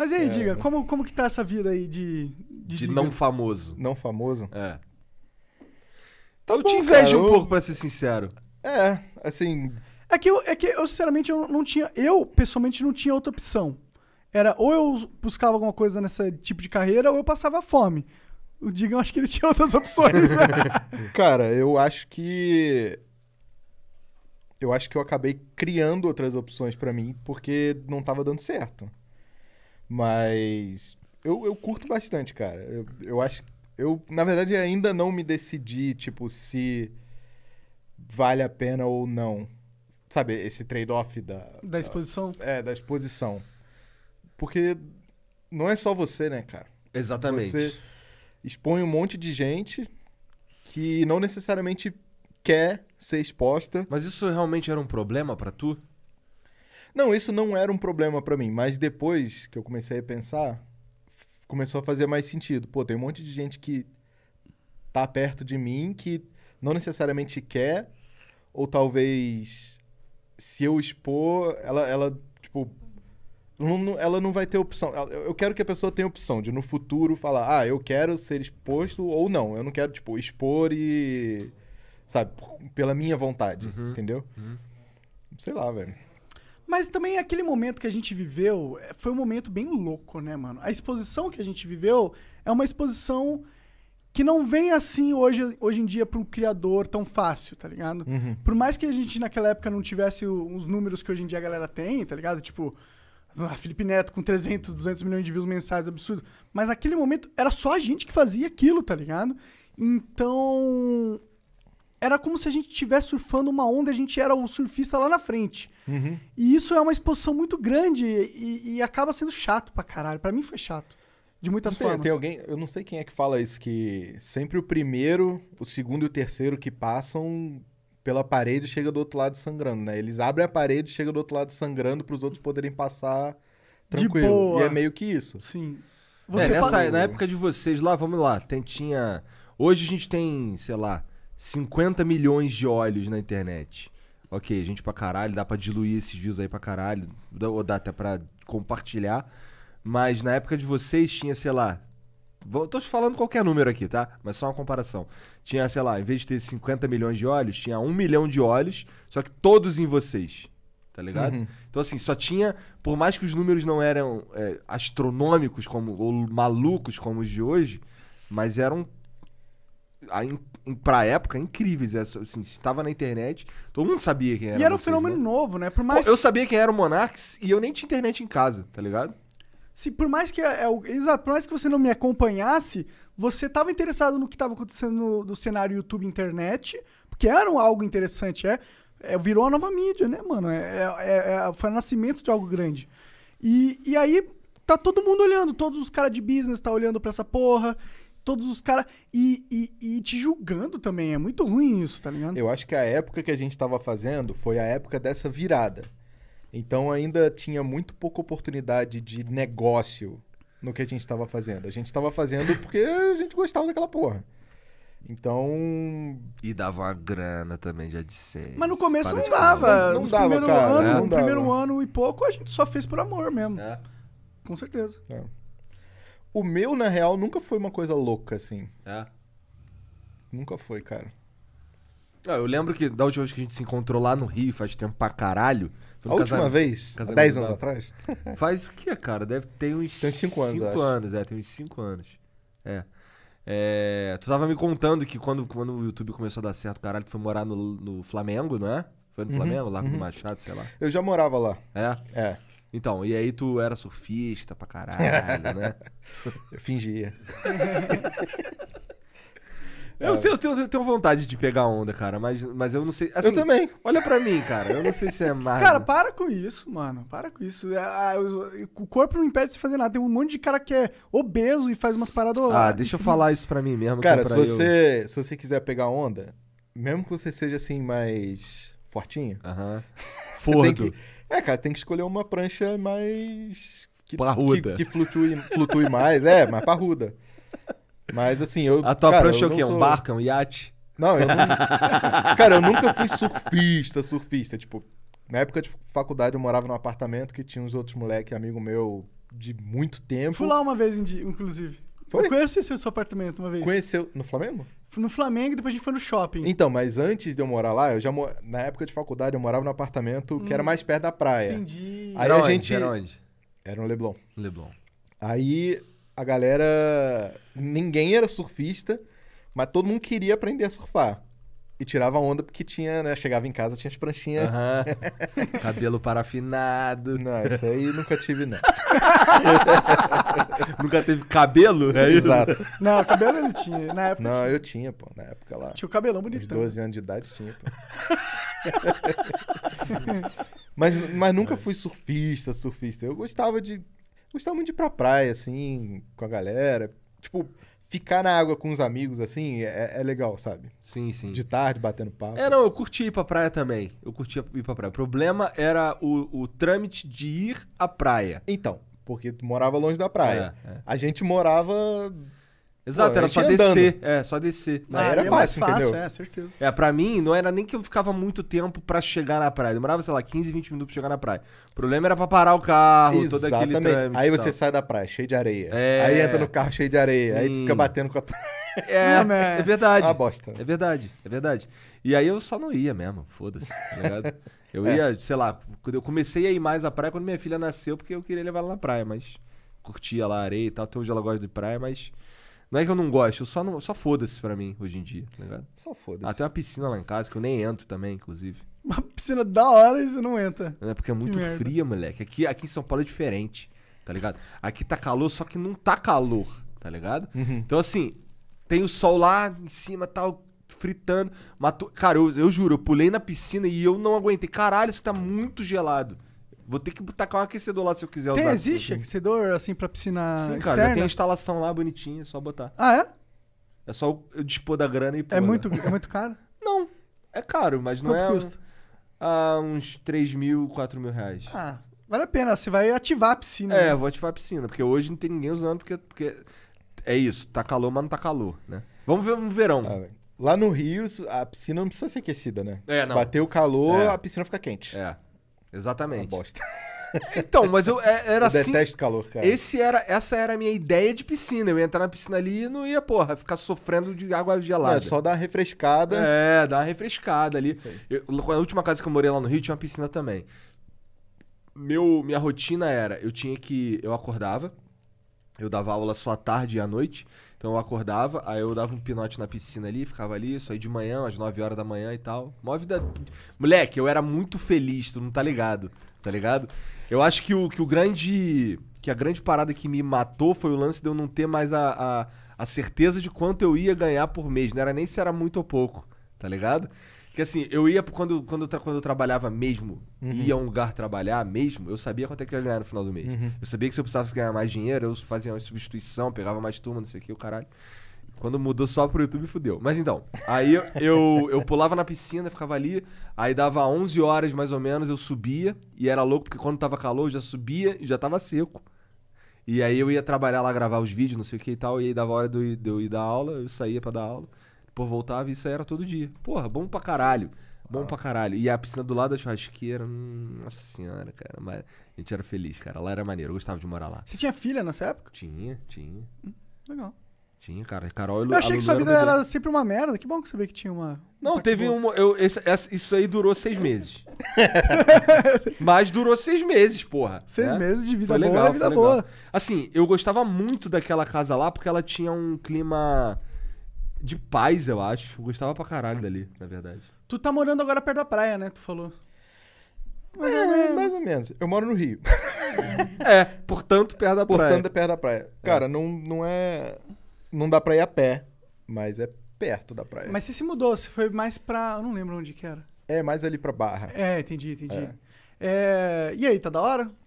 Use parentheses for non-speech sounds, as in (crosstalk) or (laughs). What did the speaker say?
Mas aí, é, diga, como, como que tá essa vida aí de. De, de não famoso. Não famoso? É. Tá eu bom, te invejo cara, um eu... pouco, pra ser sincero. É, assim. É que, eu, é que eu, sinceramente, eu não tinha. Eu, pessoalmente, não tinha outra opção. Era ou eu buscava alguma coisa nesse tipo de carreira, ou eu passava fome. O Digão, acho que ele tinha outras opções. Né? (laughs) cara, eu acho que. Eu acho que eu acabei criando outras opções para mim, porque não tava dando certo. Mas eu, eu curto bastante, cara. Eu, eu acho. Eu, na verdade, ainda não me decidi, tipo, se vale a pena ou não. Sabe, esse trade-off da. Da exposição? Da, é, da exposição. Porque não é só você, né, cara? Exatamente. Você expõe um monte de gente que não necessariamente quer ser exposta. Mas isso realmente era um problema para tu? Não, isso não era um problema para mim, mas depois que eu comecei a pensar, começou a fazer mais sentido. Pô, tem um monte de gente que tá perto de mim que não necessariamente quer, ou talvez se eu expor, ela, ela tipo, não, ela não vai ter opção. Eu quero que a pessoa tenha opção de no futuro falar, ah, eu quero ser exposto ou não. Eu não quero, tipo, expor e. Sabe, pela minha vontade, uhum, entendeu? Uhum. Sei lá, velho. Mas também aquele momento que a gente viveu é, foi um momento bem louco, né, mano? A exposição que a gente viveu é uma exposição que não vem assim hoje, hoje em dia para um criador tão fácil, tá ligado? Uhum. Por mais que a gente naquela época não tivesse os números que hoje em dia a galera tem, tá ligado? Tipo, a ah, Felipe Neto com 300, 200 milhões de views mensais, absurdo. Mas naquele momento era só a gente que fazia aquilo, tá ligado? Então, era como se a gente estivesse surfando uma onda, a gente era o surfista lá na frente. Uhum. E isso é uma exposição muito grande e, e acaba sendo chato pra caralho. Pra mim foi chato. De muitas tem, formas. Tem alguém, eu não sei quem é que fala isso, que sempre o primeiro, o segundo e o terceiro que passam pela parede chega do outro lado sangrando, né? Eles abrem a parede, e chega do outro lado sangrando para os outros poderem passar tranquilo. E é meio que isso. Sim. É, Você é, nessa, na época de vocês lá, vamos lá, tem, tinha. Hoje a gente tem, sei lá, 50 milhões de olhos na internet. Ok, gente pra caralho, dá pra diluir esses views aí pra caralho, ou dá até pra compartilhar. Mas na época de vocês tinha, sei lá. Vou, tô falando qualquer número aqui, tá? Mas só uma comparação. Tinha, sei lá, em vez de ter 50 milhões de olhos, tinha 1 milhão de olhos, só que todos em vocês. Tá ligado? Uhum. Então, assim, só tinha. Por mais que os números não eram é, astronômicos como, ou malucos como os de hoje, mas eram pra época, incríveis. É, assim, estava na internet, todo mundo sabia quem era. E era um vocês, fenômeno né? novo, né? Por mais Pô, Eu sabia quem era o Monarques e eu nem tinha internet em casa, tá ligado? Sim, por mais que é, é, exato, por mais que você não me acompanhasse, você estava interessado no que estava acontecendo no, cenário YouTube internet, porque era um, algo interessante, é, é virou uma nova mídia, né, mano? É, é, é, é foi o nascimento de algo grande. E, e aí tá todo mundo olhando, todos os caras de business tá olhando para essa porra todos os caras. E, e, e, te julgando também. É muito ruim isso, tá ligado? Eu acho que a época que a gente tava fazendo foi a época dessa virada. Então ainda tinha muito pouca oportunidade de negócio no que a gente tava fazendo. A gente tava fazendo porque a gente gostava daquela porra. Então. E dava uma grana também já de AdSense. Mas no começo não dava. Não, não dava, primeiro cara, ano, né? No primeiro ano e pouco, a gente só fez por amor mesmo. É. Com certeza. É. O meu, na real, nunca foi uma coisa louca, assim. É? Nunca foi, cara. Ah, eu lembro que da última vez que a gente se encontrou lá no Rio, faz tempo pra caralho. A última casamento, vez? Casamento 10 anos lá. atrás? (laughs) Faz o que, cara? Deve ter uns 5 anos, cinco anos, é, tem uns 5 anos. É. é. Tu tava me contando que quando, quando o YouTube começou a dar certo, caralho, tu foi morar no, no Flamengo, não é? Foi no uhum, Flamengo, lá uhum. com o uhum. Machado, sei lá. Eu já morava lá. É? É. Então, e aí tu era surfista pra caralho, né? (laughs) Eu fingia. (laughs) Eu, sei, eu, tenho, eu tenho vontade de pegar onda, cara, mas, mas eu não sei. Assim, eu também. Olha pra mim, cara. Eu não sei se é mais. Cara, para com isso, mano. Para com isso. É, o corpo não impede de fazer nada. Tem um monte de cara que é obeso e faz umas paradas. Ah, deixa eu falar isso pra mim mesmo. Cara, é se você, eu... se você quiser pegar onda, mesmo que você seja assim mais fortinho. Aham. Uh (laughs) -huh. Fordo. É, cara, tem que escolher uma prancha mais. Que, parruda. Que, que flutue, flutue mais, é, mais parruda. Mas assim, eu. A tua cara, prancha é o quê? Sou... Um barco, um iate? Não, eu não. (laughs) cara, eu nunca fui surfista, surfista. Tipo, na época de faculdade eu morava num apartamento que tinha uns outros moleques, amigo meu, de muito tempo. Fui lá uma vez, inclusive. Foi? Eu conheci seu apartamento uma vez. Conheceu no Flamengo? no Flamengo e depois a gente foi no shopping. Então, mas antes de eu morar lá, eu já na época de faculdade eu morava num apartamento hum, que era hum, mais perto da praia. Entendi. Aí era a onde? gente era onde? Era no Leblon. Leblon. Aí a galera ninguém era surfista, mas todo mundo queria aprender a surfar e tirava onda porque tinha, né? Chegava em casa, tinha as pranchinhas. (laughs) Cabelo parafinado. Não, isso aí nunca tive, não. (laughs) nunca teve cabelo? É Exato. Isso? Não, cabelo ele tinha. Na época. Não, tinha. eu tinha, pô. Na época lá. Tinha o cabelão bonito. 12 anos de idade tinha, pô. (laughs) mas, mas nunca é. fui surfista, surfista. Eu gostava de. Gostava muito de ir pra praia, assim, com a galera. Tipo, ficar na água com os amigos, assim, é, é, legal, sabe? Sim, sim. De tarde, batendo papo. É, não, eu curti ir pra praia também. Eu curti ir pra praia. O problema era o, o trâmite de ir à praia. Então, porque tu morava longe da praia. É, é. A gente morava Exato, Pô, era só descer. Andando. É, só descer. Ah, era fácil, fácil, entendeu? É, certeza. É, pra mim, não era nem que eu ficava muito tempo pra chegar na praia. Demorava, sei lá, 15, 20 minutos pra chegar na praia. O problema era pra parar o carro, Exatamente. todo aquele trâmite. Aí você sai da praia cheio de areia. É... Aí entra no carro cheio de areia. Sim. Aí fica batendo com a tua... (laughs) É, é né? verdade. Uma bosta. É verdade, é verdade. E aí eu só não ia mesmo, foda-se, tá (laughs) Eu é. ia, sei lá, quando eu comecei a ir mais à praia quando minha filha nasceu, porque eu queria levar ela na praia, mas curtia lá a areia e tal, até hoje ela gosta de praia, mas não é que eu não gosto, eu só, não, só foda-se pra mim hoje em dia, tá ligado? Só foda-se. Ah, tem uma piscina lá em casa que eu nem entro também, inclusive. Uma piscina da hora e você não entra. É né, porque é muito fria, moleque. Aqui, aqui em São Paulo é diferente, tá ligado? Aqui tá calor, só que não tá calor, tá ligado? Uhum. Então, assim, tem o sol lá em cima tal, fritando. Matou... Cara, eu, eu juro, eu pulei na piscina e eu não aguentei. Caralho, isso tá muito gelado. Vou ter que tacar um aquecedor lá se eu quiser tem, usar. Existe assim. aquecedor assim pra piscina Sim, cara, já tem instalação lá bonitinha, é só botar. Ah, é? É só eu dispor da grana e pôr. É né? muito, é muito (laughs) caro? Não, é caro, mas Quanto não é... Quanto custa? ah, uns 3 mil, 4 mil reais. Ah, vale a pena, você vai ativar a piscina. É, né? vou ativar a piscina, porque hoje não tem ninguém usando, porque, porque é isso, tá calor, mas não tá calor, né? Vamos ver no verão. Ah, lá no Rio, a piscina não precisa ser aquecida, né? É, não. Bater o calor, é. a piscina fica quente. É. Exatamente. Uma bosta. (laughs) Então, mas eu é, era eu assim. Detesto calor, cara. Esse era, essa era a minha ideia de piscina. Eu ia entrar na piscina ali e não ia, porra, ficar sofrendo de água gelada. é só dar uma refrescada. É, dar uma refrescada ali. Eu, a última casa que eu morei lá no Rio tinha uma piscina também. Meu, minha rotina era, eu tinha que. Eu acordava, eu dava aula só à tarde e à noite. Então eu acordava, aí eu dava um pinote na piscina ali, ficava ali, só aí de manhã, às 9 horas da manhã e tal. Mó vida. Moleque, eu era muito feliz, tu não tá ligado. Tá ligado? Eu acho que o, que o grande. Que a grande parada que me matou foi o lance de eu não ter mais a, a, a certeza de quanto eu ia ganhar por mês. Não era nem se era muito ou pouco, tá ligado? Que assim, eu ia. Quando, quando, eu, quando eu trabalhava mesmo, uhum. ia a um lugar trabalhar mesmo, eu sabia quanto é que eu ia ganhar no final do mês. Uhum. Eu sabia que se eu precisasse ganhar mais dinheiro, eu fazia uma substituição, pegava mais turma, não sei o que, o caralho. Quando mudou só pro YouTube, fudeu. Mas então, aí eu, eu, eu pulava na piscina, ficava ali, aí dava 11 horas mais ou menos, eu subia, e era louco, porque quando tava calor, eu já subia e já tava seco. E aí eu ia trabalhar lá, gravar os vídeos, não sei o que e tal, e aí dava hora de eu, de eu ir dar aula, eu saía para dar aula. Pô, voltava e isso era todo dia. Porra, bom pra caralho. Bom pra caralho. E a piscina do lado da churrasqueira, era hum, nossa senhora, cara. Mas a gente era feliz, cara. Lá era maneiro, eu gostava de morar lá. Você tinha filha nessa época? Tinha, tinha. Hum, legal. Tinha, cara. Carol Eu achei que sua vida era, era sempre uma merda. Que bom que vê que tinha uma. Não, uma teve uma. Eu, esse, essa, isso aí durou seis meses. (laughs) Mas durou seis meses, porra. Seis né? meses de vida foi boa, legal, vida boa. Legal. Assim, eu gostava muito daquela casa lá porque ela tinha um clima de paz, eu acho. Eu gostava pra caralho dali, na verdade. Tu tá morando agora perto da praia, né? Tu falou. Mais, é, ou, menos. É- mais ou menos. Eu moro no Rio. é, portanto, perto da praia. Portanto, é perto da praia. Cara, é. Não, não é. Não dá pra ir a pé, mas é perto da praia. Mas você se mudou, você foi mais pra. Eu não lembro onde que era. É, mais ali pra Barra. É, entendi, entendi. É. É... E aí, tá da hora?